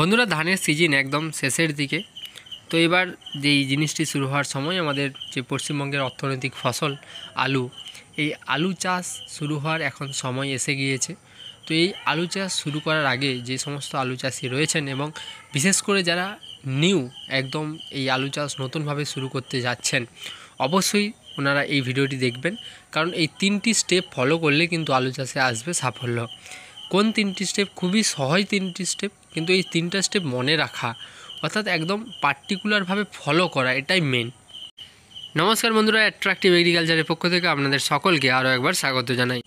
বন্ধুরা ধানের সিজন একদম শেষের দিকে তো এবার যেই জিনিসটি শুরু হওয়ার সময় আমাদের যে পশ্চিমবঙ্গের অর্থনৈতিক ফসল আলু এই আলু চাষ শুরু হওয়ার এখন সময় এসে গিয়েছে তো এই আলু চাষ শুরু করার আগে যে সমস্ত আলু চাষি রয়েছেন এবং বিশেষ করে যারা নিউ একদম এই আলু চাষ নতুনভাবে শুরু করতে যাচ্ছেন অবশ্যই ওনারা এই ভিডিওটি দেখবেন কারণ এই তিনটি স্টেপ ফলো করলে কিন্তু আলু চাষে আসবে সাফল্য কোন তিনটি স্টেপ খুবই সহজ তিনটি স্টেপ কিন্তু এই তিনটা স্টেপ মনে রাখা অর্থাৎ একদম পার্টিকুলারভাবে ফলো করা এটাই মেন নমস্কার বন্ধুরা অ্যাট্রাকটিভ এগ্রিকালচারের পক্ষ থেকে আপনাদের সকলকে আরও একবার স্বাগত জানাই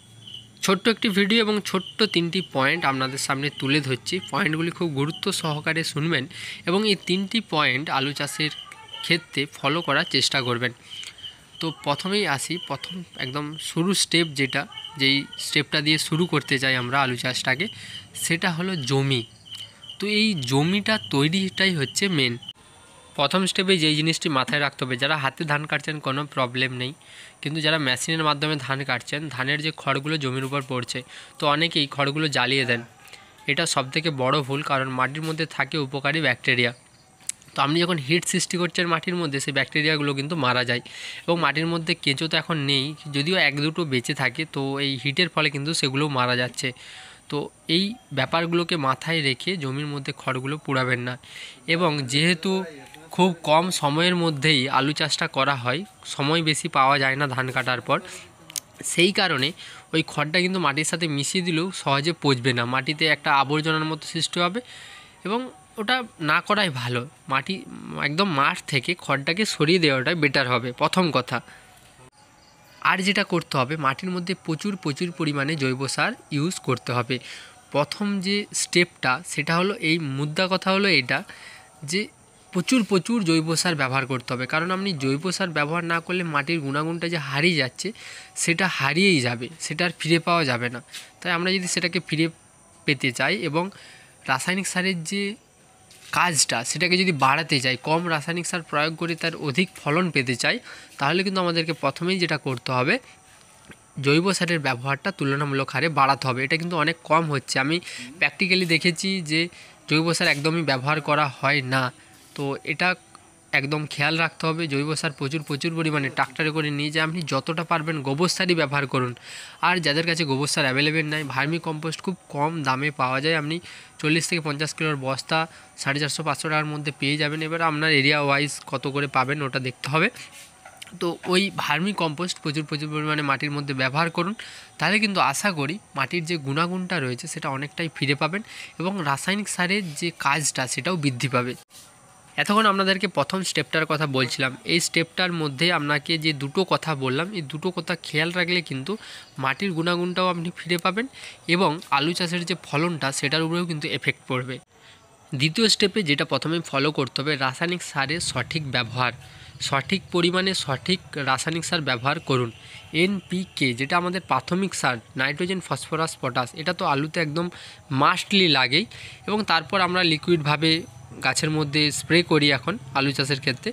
ছোট্ট একটি ভিডিও এবং ছোট্ট তিনটি পয়েন্ট আপনাদের সামনে তুলে ধরছি পয়েন্টগুলি খুব গুরুত্ব সহকারে শুনবেন এবং এই তিনটি পয়েন্ট আলু চাষের ক্ষেত্রে ফলো করার চেষ্টা করবেন তো প্রথমেই আসি প্রথম একদম শুরু স্টেপ যেটা যেই স্টেপটা দিয়ে শুরু করতে চাই আমরা আলু চাষটাকে সেটা হলো জমি তো এই জমিটা তৈরিটাই হচ্ছে মেন প্রথম স্টেপে যেই জিনিসটি মাথায় রাখতে হবে যারা হাতে ধান কাটছেন কোনো প্রবলেম নেই কিন্তু যারা মেশিনের মাধ্যমে ধান কাটছেন ধানের যে খড়গুলো জমির উপর পড়ছে তো অনেকেই খড়গুলো জ্বালিয়ে দেন এটা সবথেকে বড় ভুল কারণ মাটির মধ্যে থাকে উপকারী ব্যাকটেরিয়া তো আপনি যখন হিট সৃষ্টি করছেন মাটির মধ্যে সেই ব্যাকটেরিয়াগুলো কিন্তু মারা যায় এবং মাটির মধ্যে কেঁচো তো এখন নেই যদিও এক দুটো বেঁচে থাকে তো এই হিটের ফলে কিন্তু সেগুলো মারা যাচ্ছে তো এই ব্যাপারগুলোকে মাথায় রেখে জমির মধ্যে খড়গুলো পুড়াবেন না এবং যেহেতু খুব কম সময়ের মধ্যেই আলু চাষটা করা হয় সময় বেশি পাওয়া যায় না ধান কাটার পর সেই কারণে ওই খড়টা কিন্তু মাটির সাথে মিশিয়ে দিলেও সহজে পচবে না মাটিতে একটা আবর্জনার মতো সৃষ্টি হবে এবং ওটা না করাই ভালো মাটি একদম মাঠ থেকে খড়টাকে সরিয়ে দেওয়াটা বেটার হবে প্রথম কথা আর যেটা করতে হবে মাটির মধ্যে প্রচুর প্রচুর পরিমাণে জৈব সার ইউজ করতে হবে প্রথম যে স্টেপটা সেটা হলো এই মুদ্রা কথা হলো এটা যে প্রচুর প্রচুর জৈব সার ব্যবহার করতে হবে কারণ আপনি জৈব সার ব্যবহার না করলে মাটির গুণাগুণটা যে হারিয়ে যাচ্ছে সেটা হারিয়েই যাবে সেটা আর ফিরে পাওয়া যাবে না তাই আমরা যদি সেটাকে ফিরে পেতে চাই এবং রাসায়নিক সারের যে কাজটা সেটাকে যদি বাড়াতে চাই কম রাসায়নিক সার প্রয়োগ করে তার অধিক ফলন পেতে চাই তাহলে কিন্তু আমাদেরকে প্রথমেই যেটা করতে হবে জৈব সারের ব্যবহারটা তুলনামূলক হারে বাড়াতে হবে এটা কিন্তু অনেক কম হচ্ছে আমি প্র্যাকটিক্যালি দেখেছি যে জৈব সার একদমই ব্যবহার করা হয় না তো এটা একদম খেয়াল রাখতে হবে জৈব সার প্রচুর প্রচুর পরিমাণে ট্রাক্টরে করে নিয়ে যায় আপনি যতটা পারবেন গোবর সারই ব্যবহার করুন আর যাদের কাছে গোবর সার অ্যাভেলেবেল নাই ভার্মি কম্পোস্ট খুব কম দামে পাওয়া যায় আপনি চল্লিশ থেকে পঞ্চাশ কিলোর বস্তা সাড়ে চারশো পাঁচশো টাকার মধ্যে পেয়ে যাবেন এবার আপনার এরিয়া ওয়াইজ কত করে পাবেন ওটা দেখতে হবে তো ওই ভার্মি কম্পোস্ট প্রচুর প্রচুর পরিমাণে মাটির মধ্যে ব্যবহার করুন তাহলে কিন্তু আশা করি মাটির যে গুণাগুণটা রয়েছে সেটা অনেকটাই ফিরে পাবেন এবং রাসায়নিক সারের যে কাজটা সেটাও বৃদ্ধি পাবে এতক্ষণ আপনাদেরকে প্রথম স্টেপটার কথা বলছিলাম এই স্টেপটার মধ্যে আপনাকে যে দুটো কথা বললাম এই দুটো কথা খেয়াল রাখলে কিন্তু মাটির গুণাগুণটাও আপনি ফিরে পাবেন এবং আলু চাষের যে ফলনটা সেটার উপরেও কিন্তু এফেক্ট পড়বে দ্বিতীয় স্টেপে যেটা প্রথমে ফলো করতে হবে রাসায়নিক সারের সঠিক ব্যবহার সঠিক পরিমাণে সঠিক রাসায়নিক সার ব্যবহার করুন এনপিকে যেটা আমাদের প্রাথমিক সার নাইট্রোজেন ফসফরাস পটাশ এটা তো আলুতে একদম মাস্টলি লাগেই এবং তারপর আমরা লিকুইডভাবে গাছের মধ্যে স্প্রে করি এখন আলু চাষের ক্ষেত্রে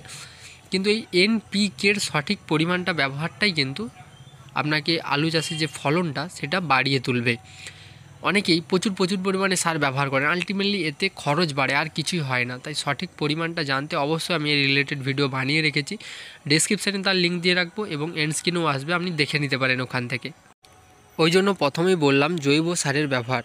কিন্তু এই এনপিকের সঠিক পরিমাণটা ব্যবহারটাই কিন্তু আপনাকে আলু চাষের যে ফলনটা সেটা বাড়িয়ে তুলবে অনেকেই প্রচুর প্রচুর পরিমাণে সার ব্যবহার করেন আলটিমেটলি এতে খরচ বাড়ে আর কিছুই হয় না তাই সঠিক পরিমাণটা জানতে অবশ্যই আমি এই রিলেটেড ভিডিও বানিয়ে রেখেছি ডিসক্রিপশানে তার লিঙ্ক দিয়ে রাখবো এবং এন্ড স্ক্রিনেও আসবে আপনি দেখে নিতে পারেন ওখান থেকে ওই জন্য প্রথমেই বললাম জৈব সারের ব্যবহার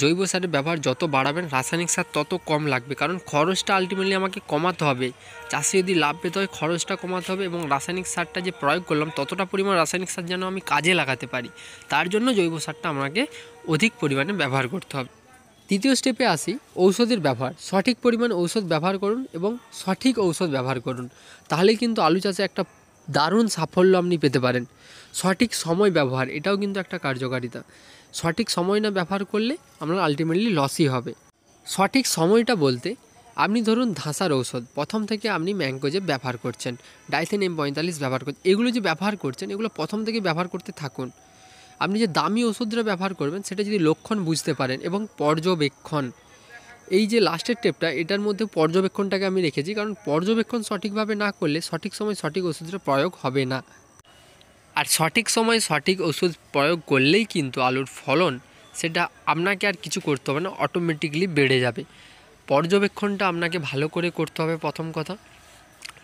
জৈব সারের ব্যবহার যত বাড়াবেন রাসায়নিক সার তত কম লাগবে কারণ খরচটা আলটিমেটলি আমাকে কমাতে হবে চাষে যদি লাভ পেতে হয় খরচটা কমাতে হবে এবং রাসায়নিক সারটা যে প্রয়োগ করলাম ততটা পরিমাণ রাসায়নিক সার যেন আমি কাজে লাগাতে পারি তার জন্য জৈব সারটা আমাকে অধিক পরিমাণে ব্যবহার করতে হবে তৃতীয় স্টেপে আসি ঔষধের ব্যবহার সঠিক পরিমাণ ঔষধ ব্যবহার করুন এবং সঠিক ঔষধ ব্যবহার করুন তাহলে কিন্তু আলু চাষে একটা দারুণ সাফল্য আপনি পেতে পারেন সঠিক সময় ব্যবহার এটাও কিন্তু একটা কার্যকারিতা সঠিক সময় না ব্যবহার করলে আপনার আলটিমেটলি লসই হবে সঠিক সময়টা বলতে আপনি ধরুন ধাঁসার ঔষধ প্রথম থেকে আপনি ম্যাঙ্গোজেব ব্যবহার করছেন ডাইসেন এম পঁয়তাল্লিশ ব্যবহার করছেন এগুলো যে ব্যবহার করছেন এগুলো প্রথম থেকে ব্যবহার করতে থাকুন আপনি যে দামি ওষুধটা ব্যবহার করবেন সেটা যদি লক্ষণ বুঝতে পারেন এবং পর্যবেক্ষণ এই যে লাস্টের টেপটা এটার মধ্যে পর্যবেক্ষণটাকে আমি রেখেছি কারণ পর্যবেক্ষণ সঠিকভাবে না করলে সঠিক সময় সঠিক ওষুধের প্রয়োগ হবে না আর সঠিক সময় সঠিক ওষুধ প্রয়োগ করলেই কিন্তু আলুর ফলন সেটা আপনাকে আর কিছু করতে হবে না অটোমেটিকলি বেড়ে যাবে পর্যবেক্ষণটা আপনাকে ভালো করে করতে হবে প্রথম কথা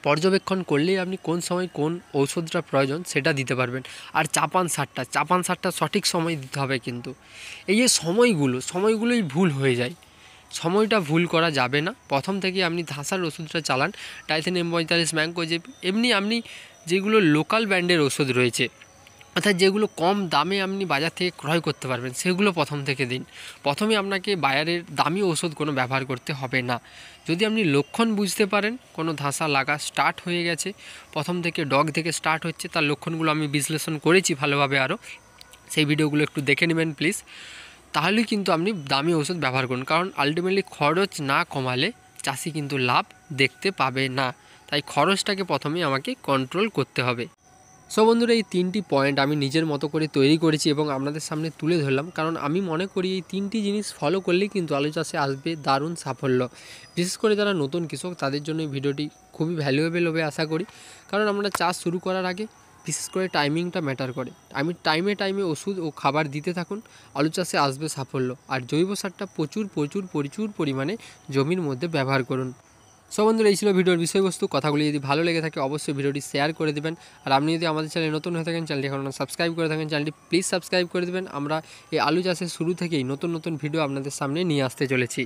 পর্যবেক্ষণ করলেই আপনি কোন সময় কোন ঔষধটা প্রয়োজন সেটা দিতে পারবেন আর চাপান সারটা চাপান সারটা সঠিক সময় দিতে হবে কিন্তু এই যে সময়গুলো সময়গুলোই ভুল হয়ে যায় সময়টা ভুল করা যাবে না প্রথম থেকে আপনি ধাঁসার ওষুধটা চালান টাইথেন এম পঁয়তাল্লিশ যে এমনি আপনি যেগুলো লোকাল ব্র্যান্ডের ওষুধ রয়েছে অর্থাৎ যেগুলো কম দামে আপনি বাজার থেকে ক্রয় করতে পারবেন সেগুলো প্রথম থেকে দিন প্রথমে আপনাকে বাজারের দামি ওষুধ কোনো ব্যবহার করতে হবে না যদি আপনি লক্ষণ বুঝতে পারেন কোনো ধাঁসা লাগা স্টার্ট হয়ে গেছে প্রথম থেকে ডগ থেকে স্টার্ট হচ্ছে তার লক্ষণগুলো আমি বিশ্লেষণ করেছি ভালোভাবে আরও সেই ভিডিওগুলো একটু দেখে নেবেন প্লিজ তাহলেই কিন্তু আপনি দামি ওষুধ ব্যবহার করুন কারণ আলটিমেটলি খরচ না কমালে চাষি কিন্তু লাভ দেখতে পাবে না তাই খরচটাকে প্রথমে আমাকে কন্ট্রোল করতে হবে সো বন্ধুরা এই তিনটি পয়েন্ট আমি নিজের মতো করে তৈরি করেছি এবং আপনাদের সামনে তুলে ধরলাম কারণ আমি মনে করি এই তিনটি জিনিস ফলো করলেই কিন্তু আলু চাষে আসবে দারুণ সাফল্য বিশেষ করে যারা নতুন কৃষক তাদের জন্য এই ভিডিওটি খুবই ভ্যালুয়েবল হবে আশা করি কারণ আমরা চাষ শুরু করার আগে বিশেষ করে টাইমিংটা ম্যাটার করে আমি টাইমে টাইমে ওষুধ ও খাবার দিতে থাকুন আলু চাষে আসবে সাফল্য আর জৈব সারটা প্রচুর প্রচুর প্রচুর পরিমাণে জমির মধ্যে ব্যবহার করুন সব বন্ধুরা এই ছিল ভিডিওর বিষয়বস্তু কথাগুলি যদি ভালো লেগে থাকে অবশ্যই ভিডিওটি শেয়ার করে দেবেন আর আপনি যদি আমাদের চ্যানেলে নতুন হয়ে থাকেন চ্যানেলটি এখন সাবস্ক্রাইব করে থাকেন চ্যানেলটি প্লিজ সাবস্ক্রাইব করে দেবেন আমরা এই আলু চাষের শুরু থেকেই নতুন নতুন ভিডিও আপনাদের সামনে নিয়ে আসতে চলেছি